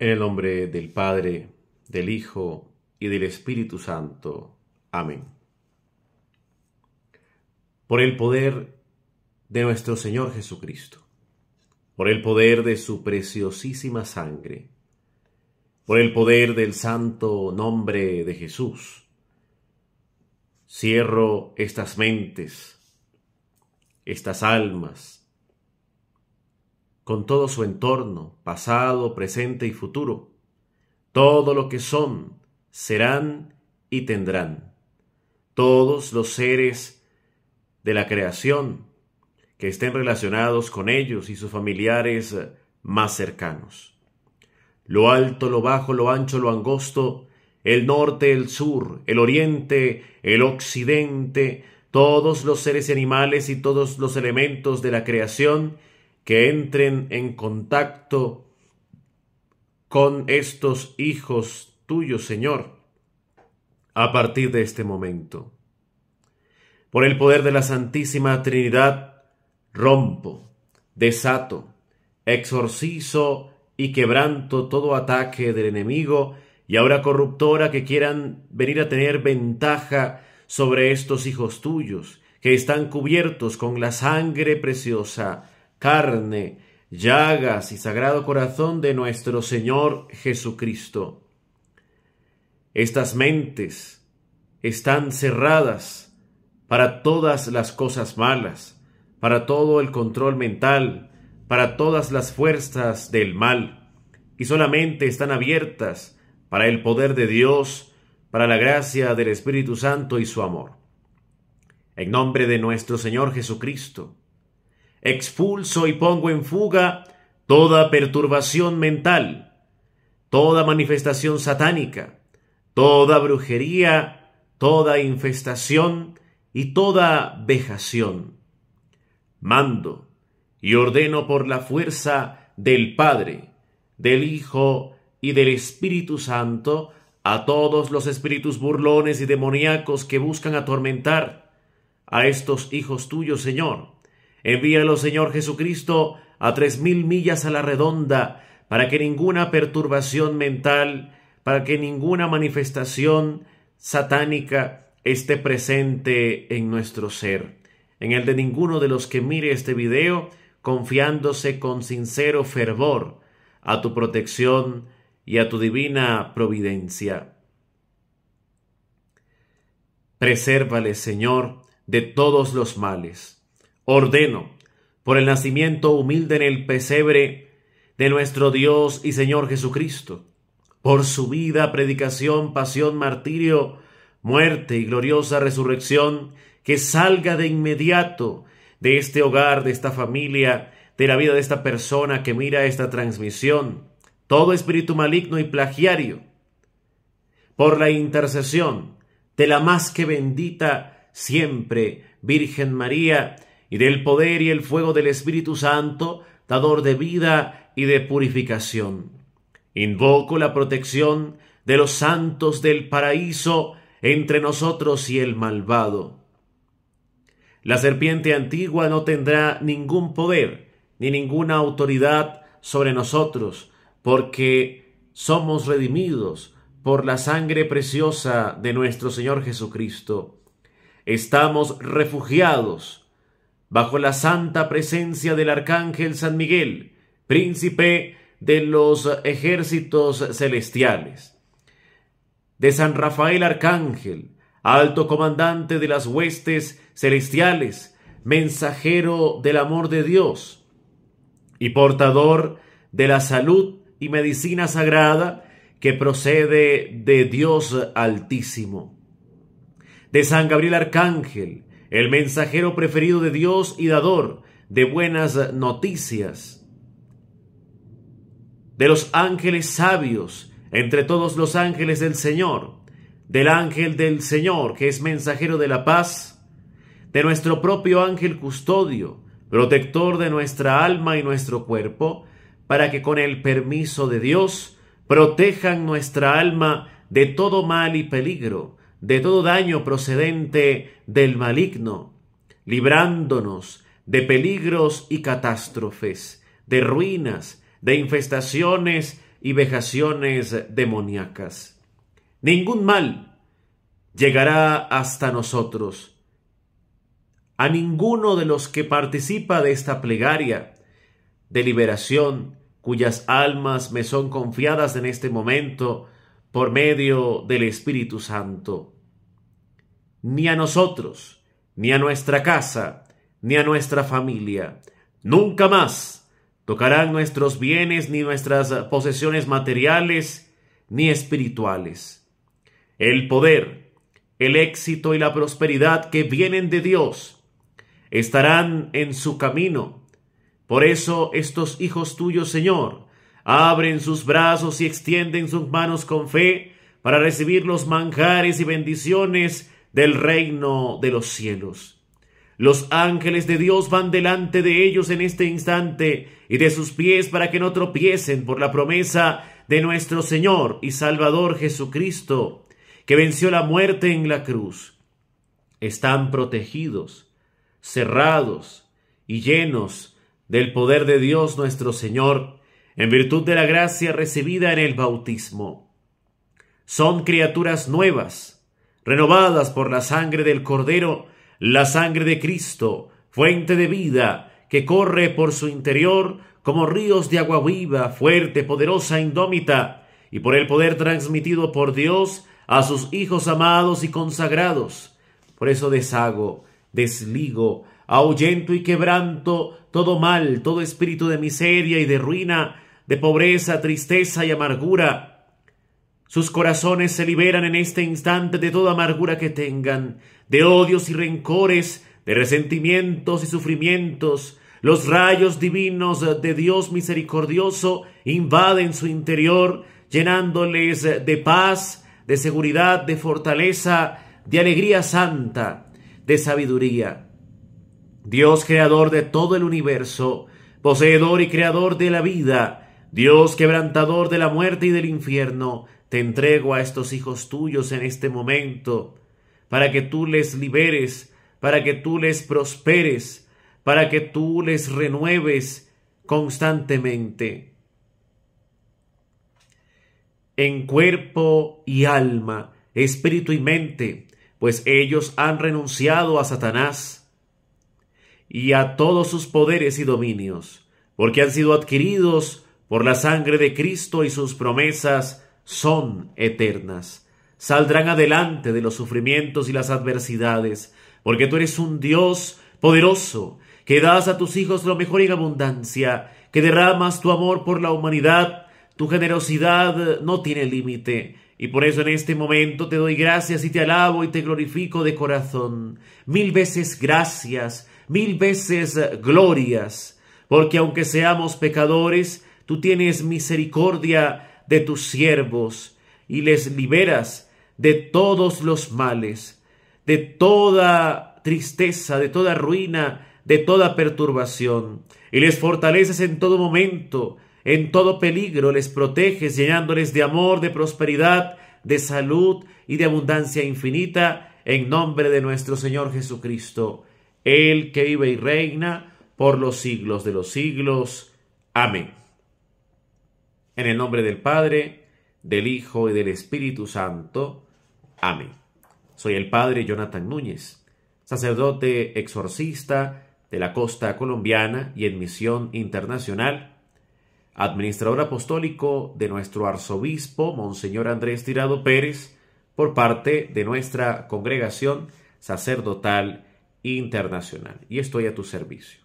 En el nombre del Padre, del Hijo y del Espíritu Santo. Amén. Por el poder de nuestro Señor Jesucristo, por el poder de su preciosísima sangre, por el poder del santo nombre de Jesús, cierro estas mentes, estas almas, con todo su entorno, pasado, presente y futuro. Todo lo que son, serán y tendrán. Todos los seres de la creación que estén relacionados con ellos y sus familiares eh, más cercanos. Lo alto, lo bajo, lo ancho, lo angosto, el norte, el sur, el oriente, el occidente, todos los seres animales y todos los elementos de la creación que entren en contacto con estos hijos tuyos, Señor, a partir de este momento. Por el poder de la Santísima Trinidad, rompo, desato, exorcizo y quebranto todo ataque del enemigo y ahora corruptora que quieran venir a tener ventaja sobre estos hijos tuyos, que están cubiertos con la sangre preciosa carne, llagas y sagrado corazón de nuestro Señor Jesucristo. Estas mentes están cerradas para todas las cosas malas, para todo el control mental, para todas las fuerzas del mal, y solamente están abiertas para el poder de Dios, para la gracia del Espíritu Santo y su amor. En nombre de nuestro Señor Jesucristo, expulso y pongo en fuga toda perturbación mental, toda manifestación satánica, toda brujería, toda infestación y toda vejación. Mando y ordeno por la fuerza del Padre, del Hijo y del Espíritu Santo a todos los espíritus burlones y demoníacos que buscan atormentar a estos hijos tuyos, Señor, Envíalo, Señor Jesucristo, a tres mil millas a la redonda, para que ninguna perturbación mental, para que ninguna manifestación satánica esté presente en nuestro ser, en el de ninguno de los que mire este video, confiándose con sincero fervor a tu protección y a tu divina providencia. Presérvale, Señor, de todos los males ordeno por el nacimiento humilde en el pesebre de nuestro Dios y Señor Jesucristo, por su vida, predicación, pasión, martirio, muerte y gloriosa resurrección, que salga de inmediato de este hogar, de esta familia, de la vida de esta persona que mira esta transmisión, todo espíritu maligno y plagiario, por la intercesión de la más que bendita siempre Virgen María, y del poder y el fuego del Espíritu Santo, dador de vida y de purificación. Invoco la protección de los santos del paraíso entre nosotros y el malvado. La serpiente antigua no tendrá ningún poder ni ninguna autoridad sobre nosotros, porque somos redimidos por la sangre preciosa de nuestro Señor Jesucristo. Estamos refugiados bajo la santa presencia del Arcángel San Miguel, príncipe de los ejércitos celestiales, de San Rafael Arcángel, alto comandante de las huestes celestiales, mensajero del amor de Dios y portador de la salud y medicina sagrada que procede de Dios Altísimo, de San Gabriel Arcángel, el mensajero preferido de Dios y dador de buenas noticias, de los ángeles sabios, entre todos los ángeles del Señor, del ángel del Señor, que es mensajero de la paz, de nuestro propio ángel custodio, protector de nuestra alma y nuestro cuerpo, para que con el permiso de Dios protejan nuestra alma de todo mal y peligro, de todo daño procedente del maligno, librándonos de peligros y catástrofes, de ruinas, de infestaciones y vejaciones demoníacas. Ningún mal llegará hasta nosotros. A ninguno de los que participa de esta plegaria de liberación, cuyas almas me son confiadas en este momento, por medio del Espíritu Santo. Ni a nosotros, ni a nuestra casa, ni a nuestra familia, nunca más tocarán nuestros bienes ni nuestras posesiones materiales ni espirituales. El poder, el éxito y la prosperidad que vienen de Dios estarán en su camino. Por eso estos hijos tuyos, Señor, abren sus brazos y extienden sus manos con fe para recibir los manjares y bendiciones del reino de los cielos. Los ángeles de Dios van delante de ellos en este instante y de sus pies para que no tropiecen por la promesa de nuestro Señor y Salvador Jesucristo, que venció la muerte en la cruz. Están protegidos, cerrados y llenos del poder de Dios nuestro Señor en virtud de la gracia recibida en el bautismo. Son criaturas nuevas, renovadas por la sangre del Cordero, la sangre de Cristo, fuente de vida, que corre por su interior como ríos de agua viva, fuerte, poderosa, indómita, y por el poder transmitido por Dios a sus hijos amados y consagrados. Por eso deshago, desligo, ahuyento y quebranto todo mal, todo espíritu de miseria y de ruina de pobreza, tristeza y amargura. Sus corazones se liberan en este instante de toda amargura que tengan, de odios y rencores, de resentimientos y sufrimientos. Los rayos divinos de Dios misericordioso invaden su interior, llenándoles de paz, de seguridad, de fortaleza, de alegría santa, de sabiduría. Dios creador de todo el universo, poseedor y creador de la vida, Dios quebrantador de la muerte y del infierno, te entrego a estos hijos tuyos en este momento, para que tú les liberes, para que tú les prosperes, para que tú les renueves constantemente en cuerpo y alma, espíritu y mente, pues ellos han renunciado a Satanás y a todos sus poderes y dominios, porque han sido adquiridos por la sangre de Cristo y sus promesas son eternas. Saldrán adelante de los sufrimientos y las adversidades, porque tú eres un Dios poderoso, que das a tus hijos lo mejor en abundancia, que derramas tu amor por la humanidad, tu generosidad no tiene límite. Y por eso en este momento te doy gracias y te alabo y te glorifico de corazón. Mil veces gracias, mil veces glorias, porque aunque seamos pecadores, Tú tienes misericordia de tus siervos y les liberas de todos los males, de toda tristeza, de toda ruina, de toda perturbación, y les fortaleces en todo momento, en todo peligro, les proteges llenándoles de amor, de prosperidad, de salud y de abundancia infinita, en nombre de nuestro Señor Jesucristo, el que vive y reina por los siglos de los siglos. Amén. En el nombre del Padre, del Hijo y del Espíritu Santo. Amén. Soy el Padre Jonathan Núñez, sacerdote exorcista de la costa colombiana y en misión internacional, administrador apostólico de nuestro arzobispo, Monseñor Andrés Tirado Pérez, por parte de nuestra congregación sacerdotal internacional. Y estoy a tu servicio.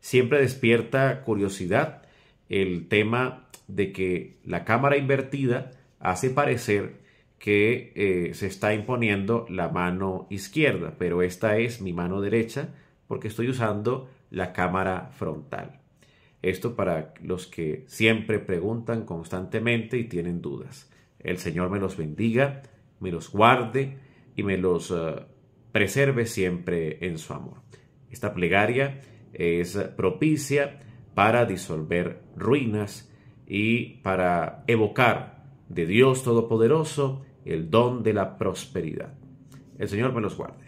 Siempre despierta curiosidad el tema de que la cámara invertida hace parecer que eh, se está imponiendo la mano izquierda, pero esta es mi mano derecha porque estoy usando la cámara frontal. Esto para los que siempre preguntan constantemente y tienen dudas. El Señor me los bendiga, me los guarde y me los eh, preserve siempre en su amor. Esta plegaria es propicia para disolver ruinas, y para evocar de Dios Todopoderoso el don de la prosperidad. El Señor me los guarde.